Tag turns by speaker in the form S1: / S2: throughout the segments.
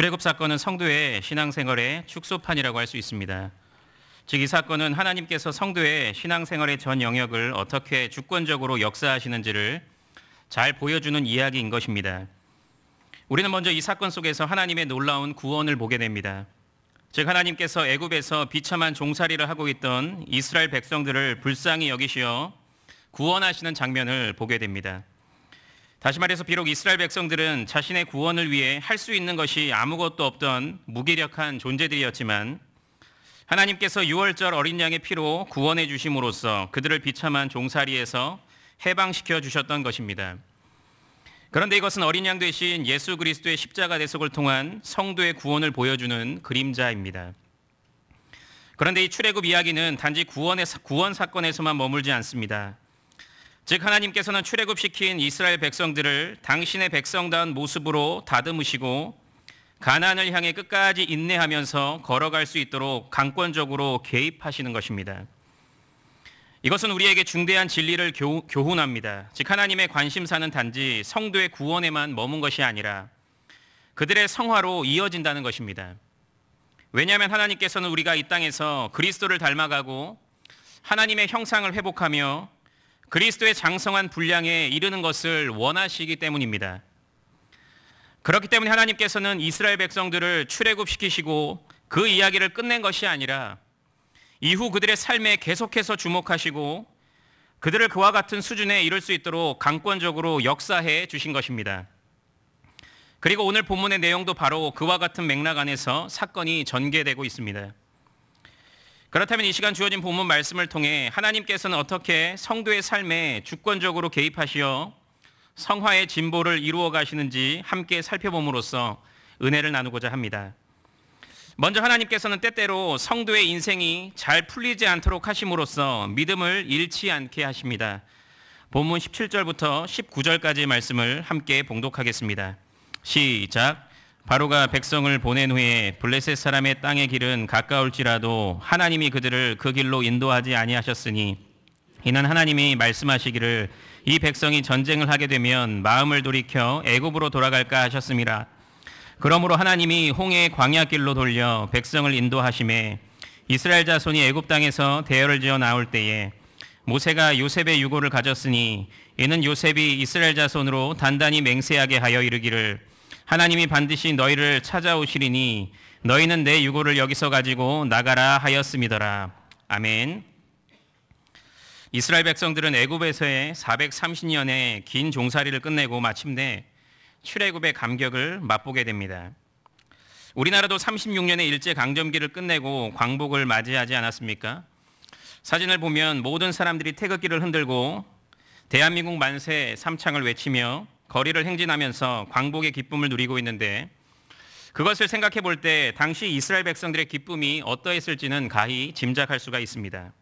S1: 출애굽 사건은 성도의 신앙생활의 축소판이라고 할 수 있습니다. 즉 이 사건은 하나님께서 성도의 신앙생활의 전 영역을 어떻게 주권적으로 역사하시는지를 잘 보여주는 이야기인 것입니다. 우리는 먼저 이 사건 속에서 하나님의 놀라운 구원을 보게 됩니다. 즉 하나님께서 애굽에서 비참한 종살이를 하고 있던 이스라엘 백성들을 불쌍히 여기시어 구원하시는 장면을 보게 됩니다. 다시 말해서 비록 이스라엘 백성들은 자신의 구원을 위해 할 수 있는 것이 아무것도 없던 무기력한 존재들이었지만 하나님께서 유월절 어린 양의 피로 구원해 주심으로써 그들을 비참한 종살이에서 해방시켜 주셨던 것입니다. 그런데 이것은 어린 양 대신 예수 그리스도의 십자가 대속을 통한 성도의 구원을 보여주는 그림자입니다. 그런데 이 출애굽 이야기는 단지 구원의 구원 사건에서만 머물지 않습니다. 즉 하나님께서는 출애굽시킨 이스라엘 백성들을 당신의 백성다운 모습으로 다듬으시고 가난을 향해 끝까지 인내하면서 걸어갈 수 있도록 강권적으로 개입하시는 것입니다. 이것은 우리에게 중대한 진리를 교, 교훈합니다. 즉 하나님의 관심사는 단지 성도의 구원에만 머문 것이 아니라 그들의 성화로 이어진다는 것입니다. 왜냐하면 하나님께서는 우리가 이 땅에서 그리스도를 닮아가고 하나님의 형상을 회복하며 그리스도의 장성한 분량에 이르는 것을 원하시기 때문입니다. 그렇기 때문에 하나님께서는 이스라엘 백성들을 출애굽시키시고 그 이야기를 끝낸 것이 아니라 이후 그들의 삶에 계속해서 주목하시고 그들을 그와 같은 수준에 이룰 수 있도록 강권적으로 역사해 주신 것입니다. 그리고 오늘 본문의 내용도 바로 그와 같은 맥락 안에서 사건이 전개되고 있습니다. 그렇다면 이 시간 주어진 본문 말씀을 통해 하나님께서는 어떻게 성도의 삶에 주권적으로 개입하시어 성화의 진보를 이루어 가시는지 함께 살펴봄으로써 은혜를 나누고자 합니다. 먼저 하나님께서는 때때로 성도의 인생이 잘 풀리지 않도록 하심으로써 믿음을 잃지 않게 하십니다. 본문 17절부터 1 9절까지 말씀을 함께 봉독하겠습니다. 시작. 바로가 백성을 보낸 후에 블레셋 사람의 땅의 길은 가까울지라도 하나님이 그들을 그 길로 인도하지 아니하셨으니 이는 하나님이 말씀하시기를 이 백성이 전쟁을 하게 되면 마음을 돌이켜 애굽으로 돌아갈까 하셨습니다. 그러므로 하나님이 홍해의 광야 길로 돌려 백성을 인도하심에 이스라엘 자손이 애굽 땅에서 대열을 지어 나올 때에 모세가 요셉의 유고를 가졌으니 이는 요셉이 이스라엘 자손으로 단단히 맹세하게 하여 이르기를 하나님이 반드시 너희를 찾아오시리니 너희는 내 유고를 여기서 가지고 나가라 하였음이더라. 아멘. 이스라엘 백성들은 애굽에서의 430년의 긴 종살이를 끝내고 마침내 출애굽의 감격을 맛보게 됩니다. 우리나라도 36년의 일제 강점기를 끝내고 광복을 맞이하지 않았습니까? 사진을 보면 모든 사람들이 태극기를 흔들고 대한민국 만세 삼창을 외치며 거리를 행진하면서 광복의 기쁨을 누리고 있는데 그것을 생각해 볼 때 당시 이스라엘 백성들의 기쁨이 어떠했을지는 가히 짐작할 수가 있습니다.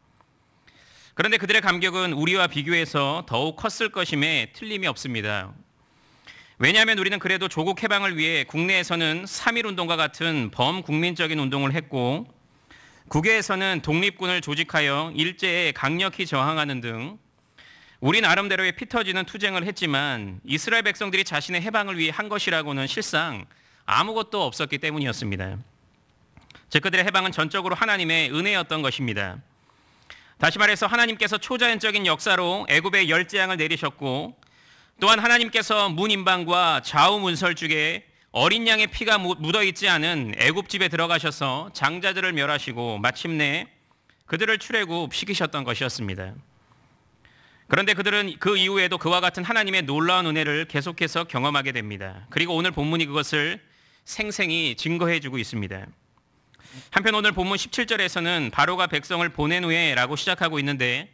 S1: 그런데 그들의 감격은 우리와 비교해서 더욱 컸을 것임에 틀림이 없습니다. 왜냐하면 우리는 그래도 조국 해방을 위해 국내에서는 3.1 운동과 같은 범국민적인 운동을 했고 국외에서는 독립군을 조직하여 일제에 강력히 저항하는 등 우리 나름대로의 피터지는 투쟁을 했지만 이스라엘 백성들이 자신의 해방을 위해 한 것이라고는 실상 아무것도 없었기 때문이었습니다. 즉 그들의 해방은 전적으로 하나님의 은혜였던 것입니다. 다시 말해서 하나님께서 초자연적인 역사로 애굽의 열재앙을 내리셨고 또한 하나님께서 문인방과 좌우문설죽에 어린 양의 피가 묻어 있지 않은 애굽 집에 들어가셔서 장자들을 멸하시고 마침내 그들을 출애굽 시키셨던 것이었습니다. 그런데 그들은 그 이후에도 그와 같은 하나님의 놀라운 은혜를 계속해서 경험하게 됩니다. 그리고 오늘 본문이 그것을 생생히 증거해 주고 있습니다. 한편 오늘 본문 17절에서는 바로가 백성을 보낸 후에 라고 시작하고 있는데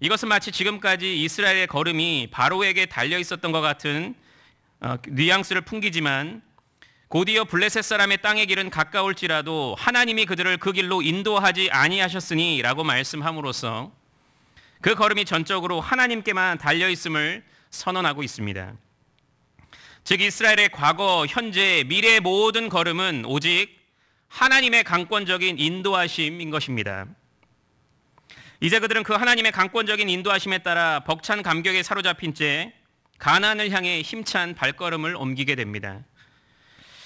S1: 이것은 마치 지금까지 이스라엘의 걸음이 바로에게 달려 있었던 것 같은 어, 뉘앙스를 풍기지만 곧이어 블레셋 사람의 땅의 길은 가까울지라도 하나님이 그들을 그 길로 인도하지 아니하셨으니라고 말씀함으로써 그 걸음이 전적으로 하나님께만 달려 있음을 선언하고 있습니다. 즉 이스라엘의 과거, 현재, 미래의 모든 걸음은 오직 하나님의 강권적인 인도하심인 것입니다. 이제 그들은 그 하나님의 강권적인 인도하심에 따라 벅찬 감격에 사로잡힌 채 가난을 향해 힘찬 발걸음을 옮기게 됩니다.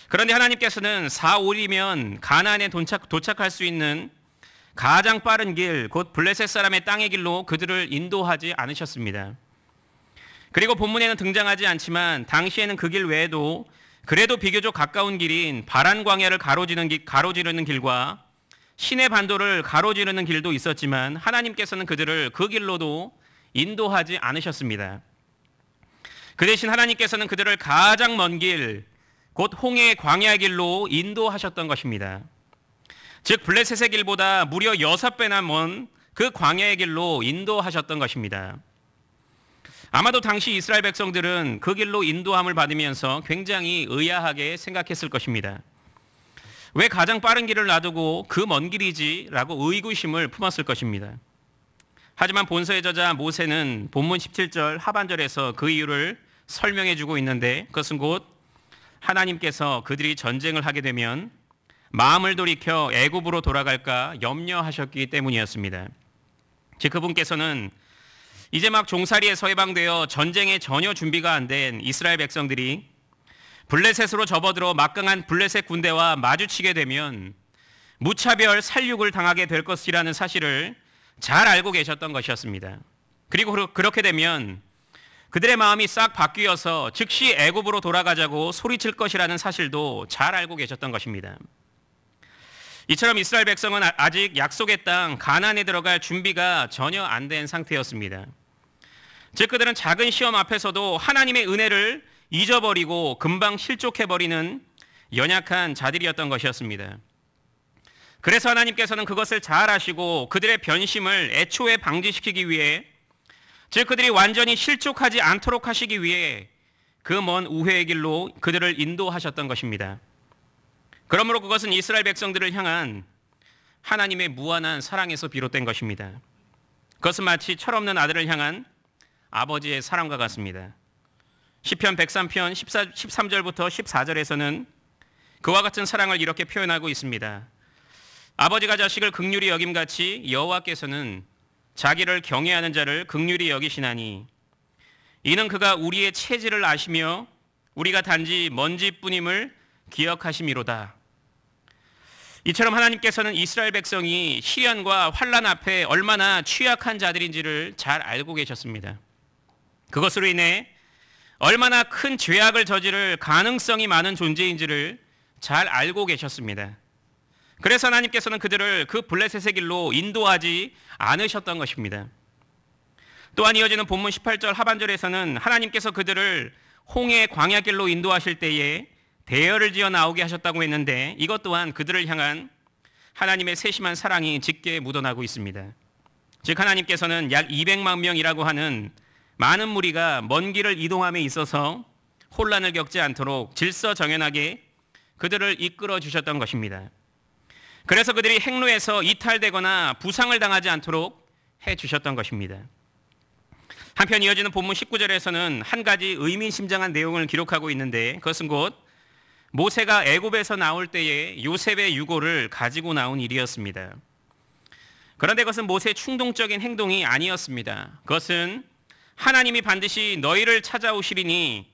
S1: 그런데 하나님께서는 사 5이면 가난에 도착, 도착할 수 있는 가장 빠른 길, 곧 블레셋 사람의 땅의 길로 그들을 인도하지 않으셨습니다. 그리고 본문에는 등장하지 않지만 당시에는 그 길 외에도 그래도 비교적 가까운 길인 바란 광야를 가로지르는, 길, 가로지르는 길과 신의 반도를 가로지르는 길도 있었지만 하나님께서는 그들을 그 길로도 인도하지 않으셨습니다. 그 대신 하나님께서는 그들을 가장 먼 길, 곧홍해 광야 길로 인도하셨던 것입니다. 즉 블레셋의 길보다 무려 여섯 배나 먼 그 광야의 길로 인도하셨던 것입니다. 아마도 당시 이스라엘 백성들은 그 길로 인도함을 받으면서 굉장히 의아하게 생각했을 것입니다. 왜 가장 빠른 길을 놔두고 그 먼 길이지라고 의구심을 품었을 것입니다. 하지만 본서의 저자 모세는 본문 17절 하반절에서 그 이유를 설명해 주고 있는데 그것은 곧 하나님께서 그들이 전쟁을 하게 되면 마음을 돌이켜 애굽으로 돌아갈까 염려하셨기 때문이었습니다. 즉 그분께서는 이제 막 종살이에서 해방되어 전쟁에 전혀 준비가 안 된 이스라엘 백성들이 블레셋으로 접어들어 막강한 블레셋 군대와 마주치게 되면 무차별 살육을 당하게 될 것이라는 사실을 잘 알고 계셨던 것이었습니다. 그리고 그렇게 되면 그들의 마음이 싹 바뀌어서 즉시 애굽으로 돌아가자고 소리칠 것이라는 사실도 잘 알고 계셨던 것입니다. 이처럼 이스라엘 백성은 아, 아직 약속의 땅가난에 들어갈 준비가 전혀 안 된 상태였습니다. 즉 그들은 작은 시험 앞에서도 하나님의 은혜를 잊어버리고 금방 실족해버리는 연약한 자들이었던 것이었습니다. 그래서 하나님께서는 그것을 잘 아시고 그들의 변심을 애초에 방지시키기 위해 즉 그들이 완전히 실족하지 않도록 하시기 위해 그 먼 우회의 길로 그들을 인도하셨던 것입니다. 그러므로 그것은 이스라엘 백성들을 향한 하나님의 무한한 사랑에서 비롯된 것입니다. 그것은 마치 철없는 아들을 향한 아버지의 사랑과 같습니다. 시편 103편 14, 13절부터 14절에서는 그와 같은 사랑을 이렇게 표현하고 있습니다. 아버지가 자식을 극률이 여김같이 여와께서는 자기를 경외하는 자를 극률이 여기시나니 이는 그가 우리의 체질을 아시며 우리가 단지 먼지뿐임을 기억하심이로다. 이처럼 하나님께서는 이스라엘 백성이 시련과 환란 앞에 얼마나 취약한 자들인지를 잘 알고 계셨습니다. 그것으로 인해 얼마나 큰 죄악을 저지를 가능성이 많은 존재인지를 잘 알고 계셨습니다. 그래서 하나님께서는 그들을 그 블레셋의 길로 인도하지 않으셨던 것입니다. 또한 이어지는 본문 18절 하반절에서는 하나님께서 그들을 홍해 광야길로 인도하실 때에 대열을 지어 나오게 하셨다고 했는데 이것 또한 그들을 향한 하나님의 세심한 사랑이 짙게 묻어나고 있습니다. 즉 하나님께서는 약 200만 명이라고 하는 많은 무리가 먼 길을 이동함에 있어서 혼란을 겪지 않도록 질서정연하게 그들을 이끌어 주셨던 것입니다. 그래서 그들이 행로에서 이탈되거나 부상을 당하지 않도록 해 주셨던 것입니다. 한편 이어지는 본문 19절에서는 한 가지 의미심장한 내용을 기록하고 있는데 그것은 곧 모세가 애굽에서 나올 때에 요셉의 유골을 가지고 나온 일이었습니다. 그런데 그것은 모세의 충동적인 행동이 아니었습니다. 그것은 하나님이 반드시 너희를 찾아오시리니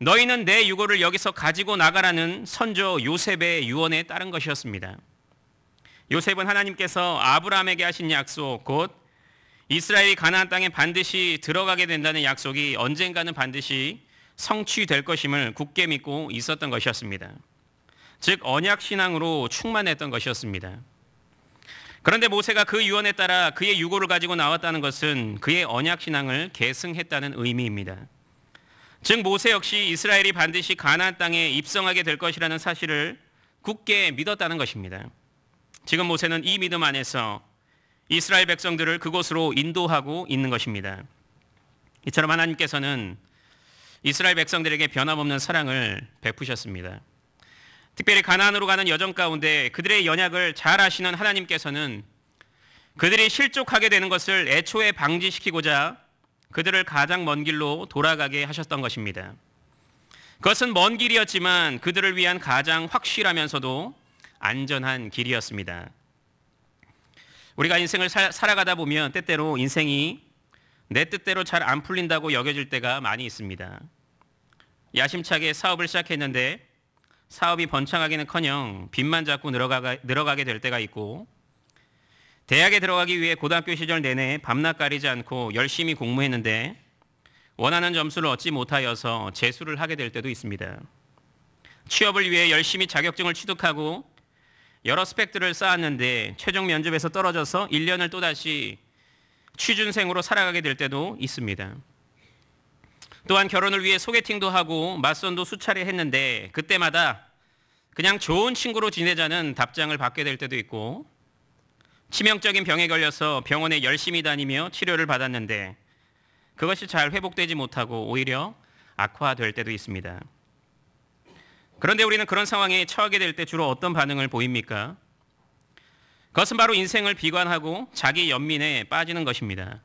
S1: 너희는 내 유골을 여기서 가지고 나가라는 선조 요셉의 유언에 따른 것이었습니다. 요셉은 하나님께서 아브라함에게 하신 약속, 곧 이스라엘이 가나안 땅에 반드시 들어가게 된다는 약속이 언젠가는 반드시 성취될 것임을 굳게 믿고 있었던 것이었습니다. 즉 언약 신앙으로 충만했던 것이었습니다. 그런데 모세가 그 유언에 따라 그의 유고를 가지고 나왔다는 것은 그의 언약 신앙을 계승했다는 의미입니다. 즉 모세 역시 이스라엘이 반드시 가나안 땅에 입성하게 될 것이라는 사실을 굳게 믿었다는 것입니다. 지금 모세는 이 믿음 안에서 이스라엘 백성들을 그곳으로 인도하고 있는 것입니다. 이처럼 하나님께서는 이스라엘 백성들에게 변함없는 사랑을 베푸셨습니다. 특별히 가나안으로 가는 여정 가운데 그들의 연약을 잘 아시는 하나님께서는 그들이 실족하게 되는 것을 애초에 방지시키고자 그들을 가장 먼 길로 돌아가게 하셨던 것입니다. 그것은 먼 길이었지만 그들을 위한 가장 확실하면서도 안전한 길이었습니다. 우리가 인생을 살아가다 보면 때때로 인생이 내 뜻대로 잘 안 풀린다고 여겨질 때가 많이 있습니다. 야심차게 사업을 시작했는데 사업이 번창하기는커녕 빚만 자꾸 늘어가, 늘어가게 될 때가 있고 대학에 들어가기 위해 고등학교 시절 내내 밤낮 가리지 않고 열심히 공부했는데 원하는 점수를 얻지 못하여서 재수를 하게 될 때도 있습니다. 취업을 위해 열심히 자격증을 취득하고 여러 스펙들을 쌓았는데 최종 면접에서 떨어져서 1년을 또다시 취준생으로 살아가게 될 때도 있습니다. 또한 결혼을 위해 소개팅도 하고 맞선도 수차례 했는데 그때마다 그냥 좋은 친구로 지내자는 답장을 받게 될 때도 있고 치명적인 병에 걸려서 병원에 열심히 다니며 치료를 받았는데 그것이 잘 회복되지 못하고 오히려 악화될 때도 있습니다. 그런데 우리는 그런 상황에 처하게 될 때 주로 어떤 반응을 보입니까? 그것은 바로 인생을 비관하고 자기 연민에 빠지는 것입니다.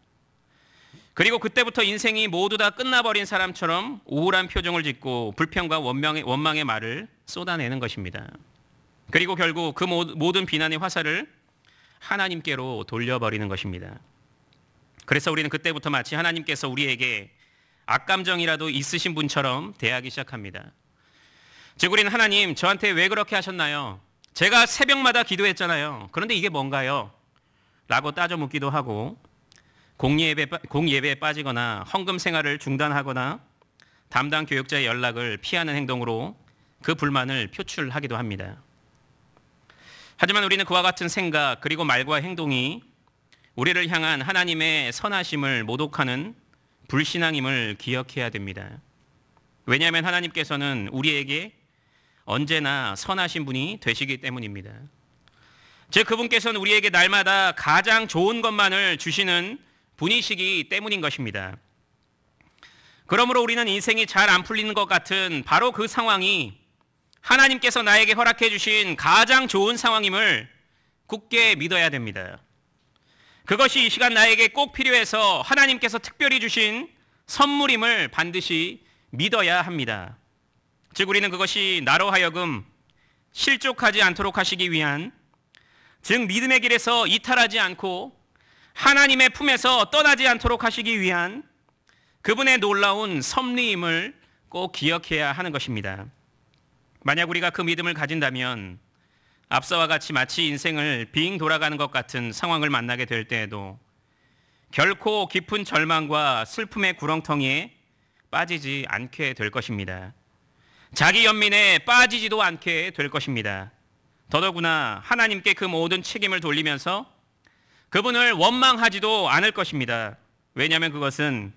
S1: 그리고 그때부터 인생이 모두 다 끝나버린 사람처럼 우울한 표정을 짓고 불평과 원망의, 원망의 말을 쏟아내는 것입니다. 그리고 결국 그 모든 비난의 화살을 하나님께로 돌려버리는 것입니다. 그래서 우리는 그때부터 마치 하나님께서 우리에게 악감정이라도 있으신 분처럼 대하기 시작합니다. 즉, 우리는 하나님, 저한테 왜 그렇게 하셨나요? 제가 새벽마다 기도했잖아요. 그런데 이게 뭔가요? 라고 따져 묻기도 하고 공예배, 공예배에 빠지거나 헌금 생활을 중단하거나 담당 교육자의 연락을 피하는 행동으로 그 불만을 표출하기도 합니다. 하지만 우리는 그와 같은 생각 그리고 말과 행동이 우리를 향한 하나님의 선하심을 모독하는 불신앙임을 기억해야 됩니다. 왜냐하면 하나님께서는 우리에게 언제나 선하신 분이 되시기 때문입니다. 즉 그분께서는 우리에게 날마다 가장 좋은 것만을 주시는 분이시기 때문인 것입니다. 그러므로 우리는 인생이 잘 안 풀리는 것 같은 바로 그 상황이 하나님께서 나에게 허락해 주신 가장 좋은 상황임을 굳게 믿어야 됩니다. 그것이 이 시간 나에게 꼭 필요해서 하나님께서 특별히 주신 선물임을 반드시 믿어야 합니다. 즉 우리는 그것이 나로 하여금 실족하지 않도록 하시기 위한 즉 믿음의 길에서 이탈하지 않고 하나님의 품에서 떠나지 않도록 하시기 위한 그분의 놀라운 섭리임을 꼭 기억해야 하는 것입니다. 만약 우리가 그 믿음을 가진다면 앞서와 같이 마치 인생을 빙 돌아가는 것 같은 상황을 만나게 될 때에도 결코 깊은 절망과 슬픔의 구렁텅이에 빠지지 않게 될 것입니다. 자기 연민에 빠지지도 않게 될 것입니다. 더더구나 하나님께 그 모든 책임을 돌리면서 그분을 원망하지도 않을 것입니다. 왜냐하면 그것은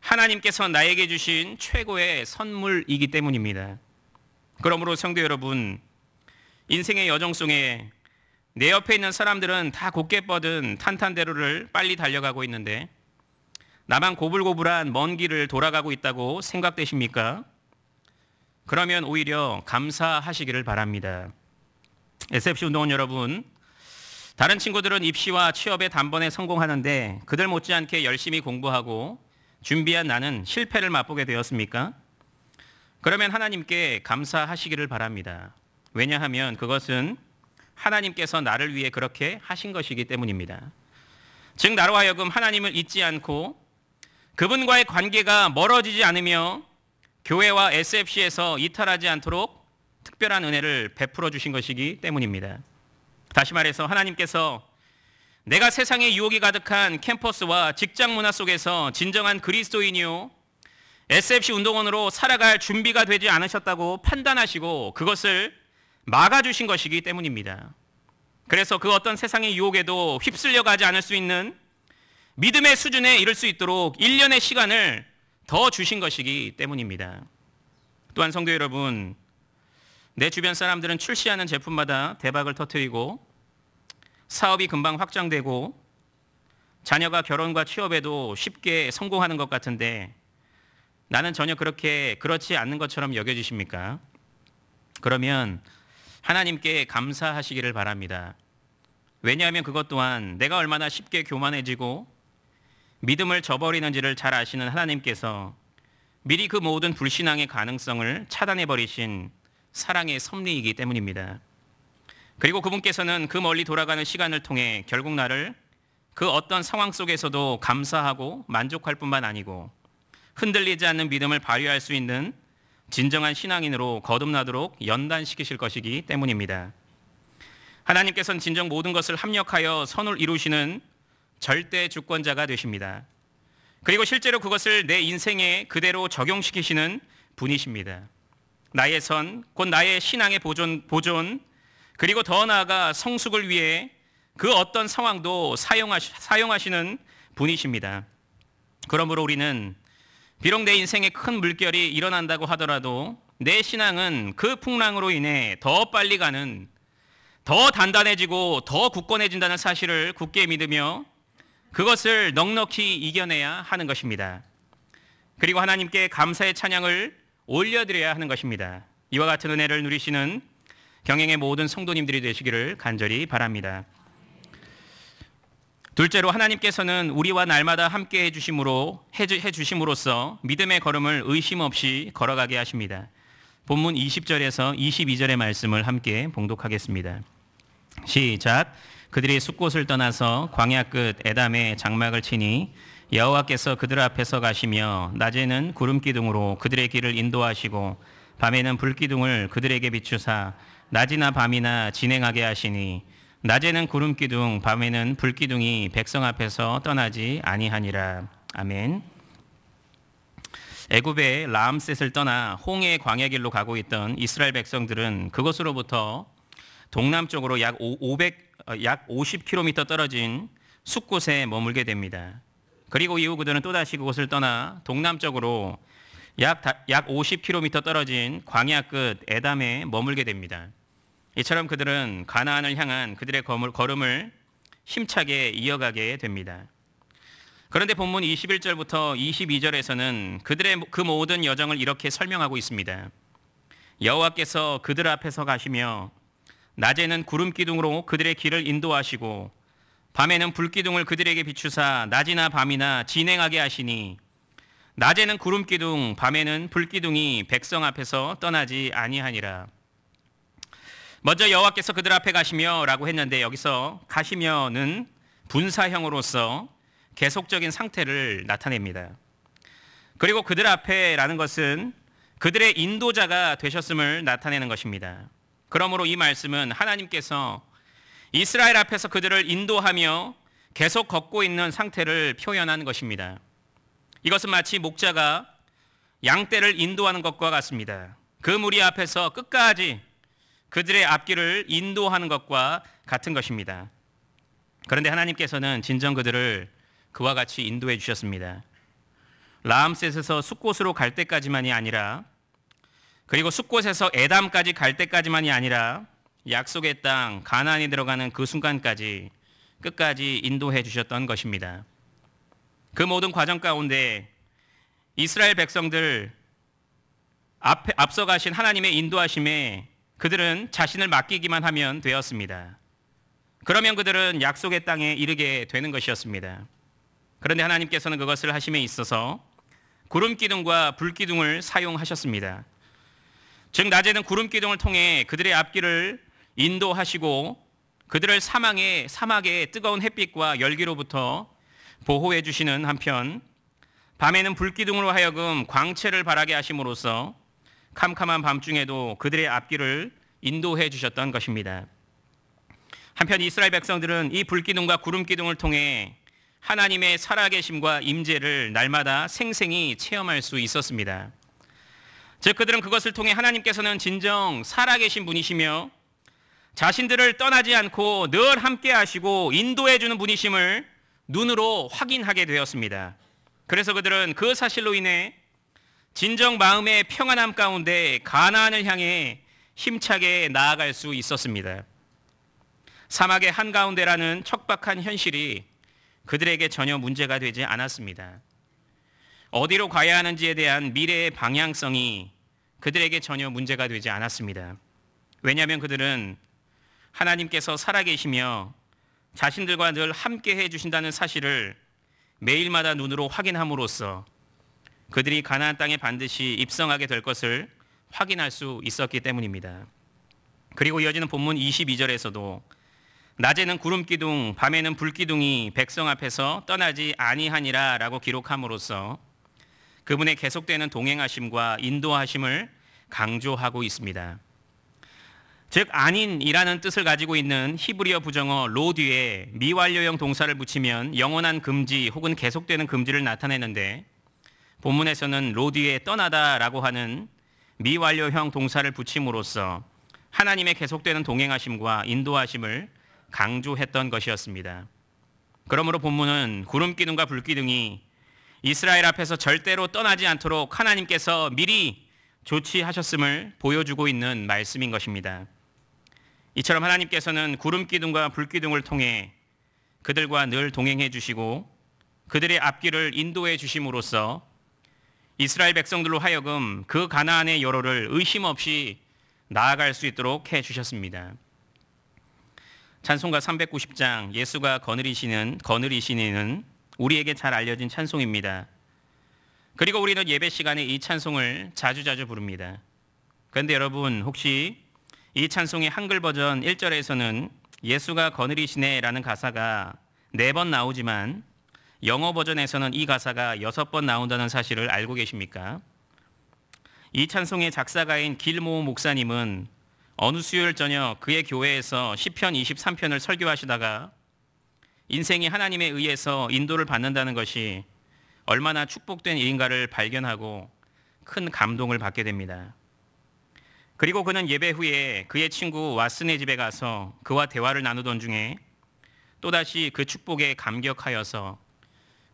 S1: 하나님께서 나에게 주신 최고의 선물이기 때문입니다. 그러므로 성도 여러분, 인생의 여정 속에 내 옆에 있는 사람들은 다 곱게 뻗은 탄탄대로를 빨리 달려가고 있는데 나만 고불고불한 먼 길을 돌아가고 있다고 생각되십니까? 그러면 오히려 감사하시기를 바랍니다. SF 운동원 여러분, 다른 친구들은 입시와 취업에 단번에 성공하는데 그들 못지않게 열심히 공부하고 준비한 나는 실패를 맛보게 되었습니까? 그러면 하나님께 감사하시기를 바랍니다. 왜냐하면 그것은 하나님께서 나를 위해 그렇게 하신 것이기 때문입니다. 즉, 나로 하여금 하나님을 잊지 않고 그분과의 관계가 멀어지지 않으며 교회와 SFC에서 이탈하지 않도록 특별한 은혜를 베풀어 주신 것이기 때문입니다. 다시 말해서 하나님께서 내가 세상의 유혹이 가득한 캠퍼스와 직장 문화 속에서 진정한 그리스도인이요 SFC 운동원으로 살아갈 준비가 되지 않으셨다고 판단하시고 그것을 막아주신 것이기 때문입니다. 그래서 그 어떤 세상의 유혹에도 휩쓸려 가지 않을 수 있는 믿음의 수준에 이를 수 있도록 1년의 시간을 더 주신 것이기 때문입니다. 또한 성도 여러분, 내 주변 사람들은 출시하는 제품마다 대박을 터트리고 사업이 금방 확장되고 자녀가 결혼과 취업에도 쉽게 성공하는 것 같은데 나는 전혀 그렇게 그렇지 않는 것처럼 여겨지십니까? 그러면 하나님께 감사하시기를 바랍니다. 왜냐하면 그것 또한 내가 얼마나 쉽게 교만해지고 믿음을 저버리는지를 잘 아시는 하나님께서 미리 그 모든 불신앙의 가능성을 차단해버리신 사랑의 섭리이기 때문입니다. 그리고 그분께서는 그 멀리 돌아가는 시간을 통해 결국 나를 그 어떤 상황 속에서도 감사하고 만족할 뿐만 아니고 흔들리지 않는 믿음을 발휘할 수 있는 진정한 신앙인으로 거듭나도록 연단시키실 것이기 때문입니다. 하나님께서는 진정 모든 것을 합력하여 선을 이루시는 절대 주권자가 되십니다. 그리고 실제로 그것을 내 인생에 그대로 적용시키시는 분이십니다. 나의 선, 곧 나의 신앙의 보존, 보존, 그리고 더 나아가 성숙을 위해 그 어떤 상황도 사용하시, 사용하시는 분이십니다. 그러므로 우리는 비록 내 인생에 큰 물결이 일어난다고 하더라도 내 신앙은 그 풍랑으로 인해 더 빨리 가는 더 단단해지고 더 굳건해진다는 사실을 굳게 믿으며 그것을 넉넉히 이겨내야 하는 것입니다. 그리고 하나님께 감사의 찬양을 올려드려야 하는 것입니다. 이와 같은 은혜를 누리시는 경영의 모든 성도님들이 되시기를 간절히 바랍니다. 둘째로 하나님께서는 우리와 날마다 함께 해주심으로 해주심으로써 믿음의 걸음을 의심 없이 걸어가게 하십니다. 본문 20절에서 22절의 말씀을 함께 봉독하겠습니다. 시작. 그들이 숲곳을 떠나서 광야 끝 에담에 장막을 치니 여호와께서 그들 앞에서 가시며 낮에는 구름 기둥으로 그들의 길을 인도하시고 밤에는 불 기둥을 그들에게 비추사 낮이나 밤이나 진행하게 하시니 낮에는 구름 기둥 밤에는 불 기둥이 백성 앞에서 떠나지 아니하니라 아멘. 애굽의 라암셋을 떠나 홍해 광야길로 가고 있던 이스라엘 백성들은 그것으로부터 동남쪽으로 약 500, 어, 약 50km 떨어진 숲곳에 머물게 됩니다. 그리고 이후 그들은 또다시 그곳을 떠나 동남쪽으로 약, 약 50km 떨어진 광야 끝 에담에 머물게 됩니다. 이처럼 그들은 가나안을 향한 그들의 걸음을 힘차게 이어가게 됩니다. 그런데 본문 21절부터 22절에서는 그들의 그 모든 여정을 이렇게 설명하고 있습니다. 여호와께서 그들 앞에서 가시며 낮에는 구름 기둥으로 그들의 길을 인도하시고 밤에는 불 기둥을 그들에게 비추사 낮이나 밤이나 진행하게 하시니 낮에는 구름 기둥 밤에는 불 기둥이 백성 앞에서 떠나지 아니하니라 먼저 여호와께서 그들 앞에 가시며라고 했는데 여기서 가시며는 분사형으로서 계속적인 상태를 나타냅니다. 그리고 그들 앞에라는 것은 그들의 인도자가 되셨음을 나타내는 것입니다. 그러므로 이 말씀은 하나님께서 이스라엘 앞에서 그들을 인도하며 계속 걷고 있는 상태를 표현한 것입니다. 이것은 마치 목자가 양떼를 인도하는 것과 같습니다. 그 무리 앞에서 끝까지 그들의 앞길을 인도하는 것과 같은 것입니다. 그런데 하나님께서는 진정 그들을 그와 같이 인도해 주셨습니다. 라암셋에서 숲곳으로 갈 때까지만이 아니라 그리고 숲곳에서 애담까지갈 때까지만이 아니라 약속의 땅 가나안이 들어가는 그 순간까지 끝까지 인도해 주셨던 것입니다. 그 모든 과정 가운데 이스라엘 백성들 앞, 앞서가신 하나님의 인도하심에 그들은 자신을 맡기기만 하면 되었습니다. 그러면 그들은 약속의 땅에 이르게 되는 것이었습니다. 그런데 하나님께서는 그것을 하심에 있어서 구름 기둥과 불 기둥을 사용하셨습니다. 즉 낮에는 구름 기둥을 통해 그들의 앞길을 인도하시고 그들을 사망의 사막의 뜨거운 햇빛과 열기로부터 보호해 주시는 한편 밤에는 불기둥으로 하여금 광채를 바라게 하심으로써 캄캄한 밤중에도 그들의 앞길을 인도해 주셨던 것입니다. 한편 이스라엘 백성들은 이 불기둥과 구름기둥을 통해 하나님의 살아계심과 임재를 날마다 생생히 체험할 수 있었습니다. 즉 그들은 그것을 통해 하나님께서는 진정 살아계신 분이시며 자신들을 떠나지 않고 늘 함께 하시고 인도해 주는 분이심을 눈으로 확인하게 되었습니다. 그래서 그들은 그 사실로 인해 진정 마음의 평안함 가운데 가나안을 향해 힘차게 나아갈 수 있었습니다. 사막의 한가운데라는 척박한 현실이 그들에게 전혀 문제가 되지 않았습니다. 어디로 가야 하는지에 대한 미래의 방향성이 그들에게 전혀 문제가 되지 않았습니다. 왜냐하면 그들은 하나님께서 살아계시며 자신들과 늘 함께 해주신다는 사실을 매일마다 눈으로 확인함으로써 그들이 가나안 땅에 반드시 입성하게 될 것을 확인할 수 있었기 때문입니다. 그리고 이어지는 본문 22절에서도 낮에는 구름 기둥, 밤에는 불 기둥이 백성 앞에서 떠나지 아니하니라라고 기록함으로써 그분의 계속되는 동행하심과 인도하심을 강조하고 있습니다. 즉 아닌이라는 뜻을 가지고 있는 히브리어 부정어 로 뒤에 미완료형 동사를 붙이면 영원한 금지 혹은 계속되는 금지를 나타내는데 본문에서는 로 뒤에 떠나다라고 하는 미완료형 동사를 붙임으로써 하나님의 계속되는 동행하심과 인도하심을 강조했던 것이었습니다. 그러므로 본문은 구름 기둥과 불 기둥이 이스라엘 앞에서 절대로 떠나지 않도록 하나님께서 미리 조치하셨음을 보여주고 있는 말씀인 것입니다. 이처럼 하나님께서는 구름 기둥과 불 기둥을 통해 그들과 늘 동행해 주시고 그들의 앞길을 인도해 주심으로써 이스라엘 백성들로 하여금 그 가나안의 여로를 의심 없이 나아갈 수 있도록 해 주셨습니다. 찬송가 390장 예수가 거느리시는 거느리시니는 우리에게 잘 알려진 찬송입니다. 그리고 우리는 예배 시간에 이 찬송을 자주자주 부릅니다. 그런데 여러분 혹시 이 찬송의 한글 버전 1절에서는 예수가 거느리시네라는 가사가 4번 나오지만 영어 버전에서는 이 가사가 6번 나온다는 사실을 알고 계십니까? 이 찬송의 작사가인 길모 목사님은 어느 수요일 저녁 그의 교회에서 1 0편 23편을 설교하시다가 인생이 하나님에 의해서 인도를 받는다는 것이 얼마나 축복된 일인가를 발견하고 큰 감동을 받게 됩니다. 그리고 그는 예배 후에 그의 친구 왓슨의 집에 가서 그와 대화를 나누던 중에 또다시 그 축복에 감격하여서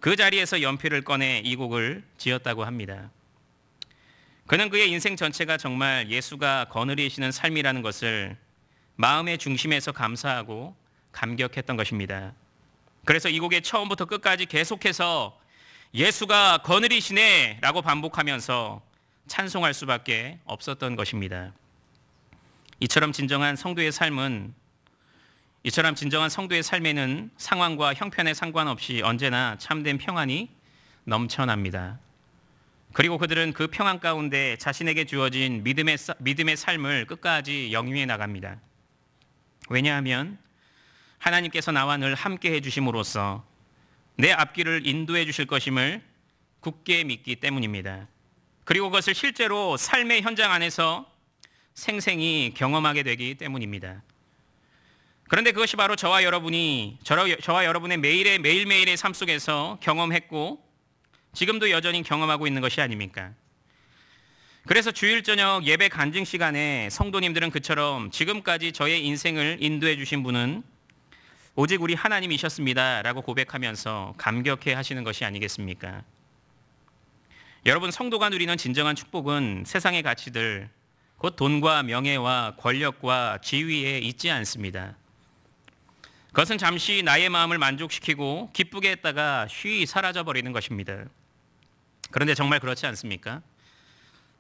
S1: 그 자리에서 연필을 꺼내 이 곡을 지었다고 합니다. 그는 그의 인생 전체가 정말 예수가 거느리시는 삶이라는 것을 마음의 중심에서 감사하고 감격했던 것입니다. 그래서 이 곡의 처음부터 끝까지 계속해서 예수가 거느리시네 라고 반복하면서 찬송할 수밖에 없었던 것입니다. 이처럼 진정한 성도의 삶은 이처럼 진정한 성도의 삶에는 상황과 형편에 상관없이 언제나 참된 평안이 넘쳐납니다. 그리고 그들은 그 평안 가운데 자신에게 주어진 믿음의, 믿음의 삶을 끝까지 영위해 나갑니다. 왜냐하면 하나님께서 나와 늘 함께 해 주심으로써 내 앞길을 인도해 주실 것임을 굳게 믿기 때문입니다. 그리고 그것을 실제로 삶의 현장 안에서 생생히 경험하게 되기 때문입니다. 그런데 그것이 바로 저와 여러분이 저와 여러분의 매일의 매일매일의 삶 속에서 경험했고 지금도 여전히 경험하고 있는 것이 아닙니까? 그래서 주일 저녁 예배 간증 시간에 성도님들은 그처럼 지금까지 저의 인생을 인도해 주신 분은 오직 우리 하나님이셨습니다. 라고 고백하면서 감격해 하시는 것이 아니겠습니까? 여러분, 성도가 누리는 진정한 축복은 세상의 가치들, 곧 돈과 명예와 권력과 지위에 있지 않습니다. 그것은 잠시 나의 마음을 만족시키고 기쁘게 했다가 쉬 사라져버리는 것입니다. 그런데 정말 그렇지 않습니까?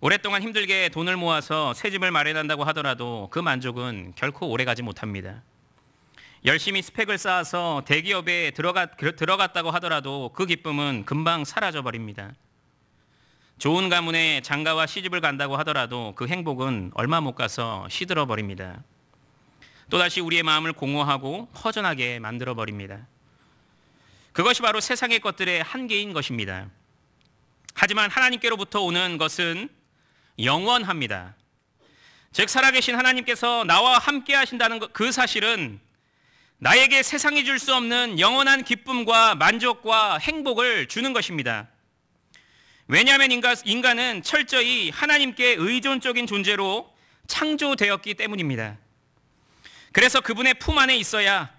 S1: 오랫동안 힘들게 돈을 모아서 새 집을 마련한다고 하더라도 그 만족은 결코 오래가지 못합니다. 열심히 스펙을 쌓아서 대기업에 들어가, 들어갔다고 하더라도 그 기쁨은 금방 사라져 버립니다. 좋은 가문에 장가와 시집을 간다고 하더라도 그 행복은 얼마 못 가서 시들어 버립니다. 또다시 우리의 마음을 공허하고 허전하게 만들어 버립니다. 그것이 바로 세상의 것들의 한계인 것입니다. 하지만 하나님께로부터 오는 것은 영원합니다. 즉 살아계신 하나님께서 나와 함께 하신다는 그 사실은 나에게 세상이 줄 수 없는 영원한 기쁨과 만족과 행복을 주는 것입니다. 왜냐하면 인간, 은 철저히 하나님께 의존적인 존재로 창조되었기 때문입니다. 그래서 그분의 품 안에 있어야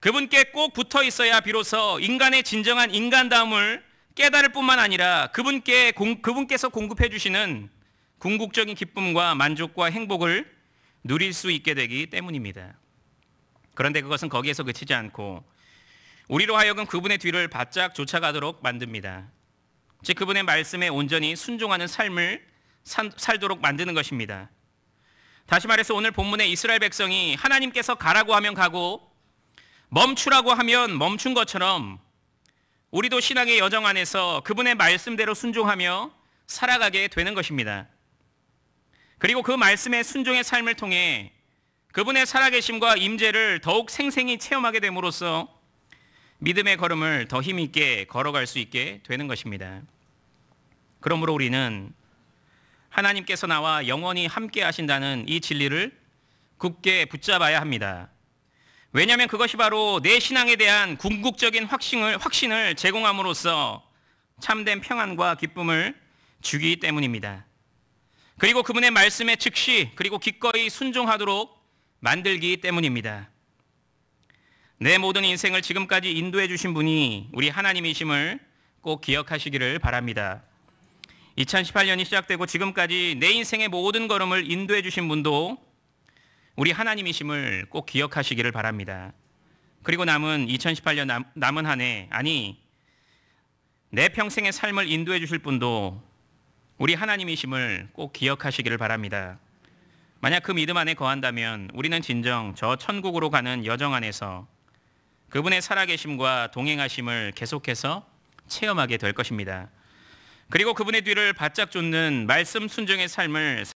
S1: 그분께 꼭 붙어 있어야 비로소 인간의 진정한 인간다움을 깨달을 뿐만 아니라 그분께 그분께서 공급해 주시는 궁극적인 기쁨과 만족과 행복을 누릴 수 있게 되기 때문입니다. 그런데 그것은 거기에서 그치지 않고 우리로 하여금 그분의 뒤를 바짝 쫓아가도록 만듭니다. 즉 그분의 말씀에 온전히 순종하는 삶을 살도록 만드는 것입니다. 다시 말해서 오늘 본문의 이스라엘 백성이 하나님께서 가라고 하면 가고 멈추라고 하면 멈춘 것처럼 우리도 신앙의 여정 안에서 그분의 말씀대로 순종하며 살아가게 되는 것입니다. 그리고 그 말씀의 순종의 삶을 통해 그분의 살아계심과 임재를 더욱 생생히 체험하게 됨으로써 믿음의 걸음을 더 힘있게 걸어갈 수 있게 되는 것입니다. 그러므로 우리는 하나님께서 나와 영원히 함께 하신다는 이 진리를 굳게 붙잡아야 합니다. 왜냐하면 그것이 바로 내 신앙에 대한 궁극적인 확신을, 확신을 제공함으로써 참된 평안과 기쁨을 주기 때문입니다. 그리고 그분의 말씀에 즉시 그리고 기꺼이 순종하도록 만들기 때문입니다. 내 모든 인생을 지금까지 인도해 주신 분이 우리 하나님이심을 꼭 기억하시기를 바랍니다. 2018년이 시작되고 지금까지 내 인생의 모든 걸음을 인도해 주신 분도 우리 하나님이심을 꼭 기억하시기를 바랍니다. 그리고 남은 2018년 남, 은한 해, 아니, 내 평생의 삶을 인도해 주실 분도 우리 하나님이심을 꼭 기억하시기를 바랍니다. 만약 그 믿음 안에 거한다면 우리는 진정 저 천국으로 가는 여정 안에서 그분의 살아계심과 동행하심을 계속해서 체험하게 될 것입니다. 그리고 그분의 뒤를 바짝 쫓는 말씀 순종의 삶을